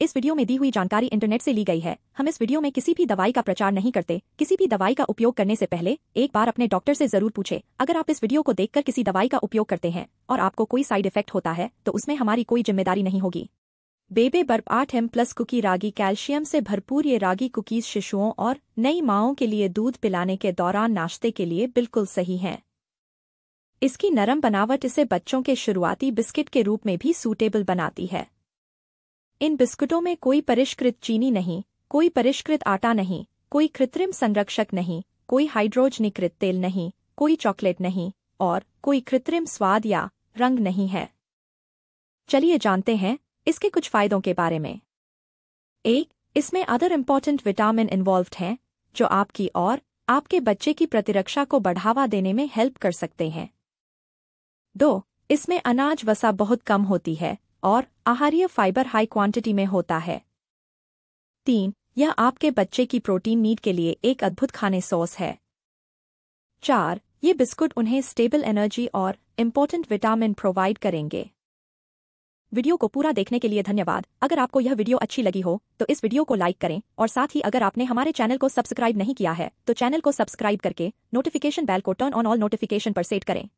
इस वीडियो में दी हुई जानकारी इंटरनेट से ली गई है हम इस वीडियो में किसी भी दवाई का प्रचार नहीं करते किसी भी दवाई का उपयोग करने से पहले एक बार अपने डॉक्टर से जरूर पूछे अगर आप इस वीडियो को देखकर किसी दवाई का उपयोग करते हैं और आपको कोई साइड इफेक्ट होता है तो उसमें हमारी कोई जिम्मेदारी नहीं होगी बेबे बर्ब आठ M plus cookie ragi calcium से भरपूर ये रागी कुकीज शिशुओं और नई माओं के लिए दूध पिलाने के दौरान नाश्ते के लिए बिल्कुल सही है इसकी नरम बनावट इसे बच्चों के शुरुआती बिस्किट के रूप में भी सूटेबल बनाती है इन बिस्कुटों में कोई परिष्कृत चीनी नहीं कोई परिष्कृत आटा नहीं कोई कृत्रिम संरक्षक नहीं कोई हाइड्रोजनीकृत तेल नहीं कोई चॉकलेट नहीं और कोई कृत्रिम स्वाद या रंग नहीं है चलिए जानते हैं इसके कुछ फायदों के बारे में एक इसमें अदर इम्पॉर्टेंट विटामिन इन्वॉल्व हैं जो आपकी और आपके बच्चे की प्रतिरक्षा को बढ़ावा देने में हेल्प कर सकते हैं दो इसमें अनाज वसा बहुत कम होती है और आहार्य फाइबर हाई क्वांटिटी में होता है तीन यह आपके बच्चे की प्रोटीन नीड के लिए एक अद्भुत खाने सॉस है चार ये बिस्कुट उन्हें स्टेबल एनर्जी और इम्पोर्टेंट विटामिन प्रोवाइड करेंगे वीडियो को पूरा देखने के लिए धन्यवाद अगर आपको यह वीडियो अच्छी लगी हो तो इस वीडियो को लाइक करें और साथ ही अगर आपने हमारे चैनल को सब्सक्राइब नहीं किया है तो चैनल को सब्सक्राइब करके नोटिफिकेशन बेल को टर्न ऑन ऑल नोटिफिकेशन पर सेट करें